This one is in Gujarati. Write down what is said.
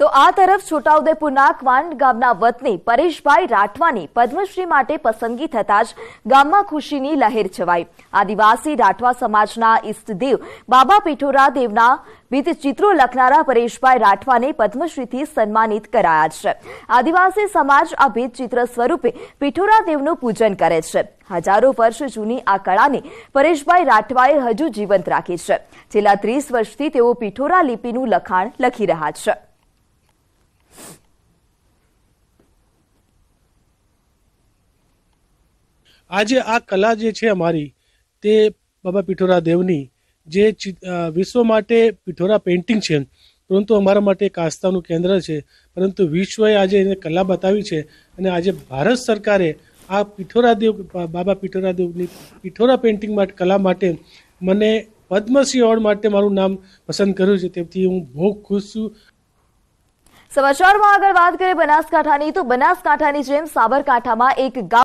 તો આ તરફ છોટાઉદેપુરના ક્વાંડ ગામના વતની પરેશભાઈ રાઠવાની પદ્મશ્રી માટે પસંદગી થતાં જ ગામમાં ખુશીની લહેર છવાઈ આદિવાસી રાઠવા સમાજના ઇષ્ટદેવ બાબા પીઠોરા દેવના વિવિધ ચિત્રો લખનારા પરેશભાઈ રાઠવાને પદ્મશ્રીથી સન્માનિત કરાયા છે આદિવાસી સમાજ આ ચિત્ર સ્વરૂપે પીઠોરા દેવનું પૂજન કરે છે હજારો વર્ષ જૂની આ કળાને પરેશભાઈ રાઠવાએ હજુ જીવંત રાખી છે છેલ્લા ત્રીસ વર્ષથી તેઓ પીઠોરા લિપિનું લખાણ લખી રહ્યા છે આજે આ કલા જે છે અમારી તે બાબા પિઠોરા દેવની જે વિશ્વ માટે પિઠોરા પેઇન્ટિંગ છે પરંતુ અમારા માટે એક આસ્થાનું કેન્દ્ર છે પરંતુ વિશ્વએ આજે એને કલા બતાવી છે અને આજે ભારત સરકારે આ પિઠોરાદેવ બાબા પિઠોરાદેવની પિઠોરા પેઇન્ટિંગ માટે કલા માટે મને પદ્મશ્રી એવોર્ડ માટે મારું નામ પસંદ કર્યું છે તેથી હું બહુ ખુશ છું સમાચારમાં આગળ વાત કરીએ બનાસકાંઠાની તો બનાસકાંઠાની જેમ સાબરકાંઠામાં એક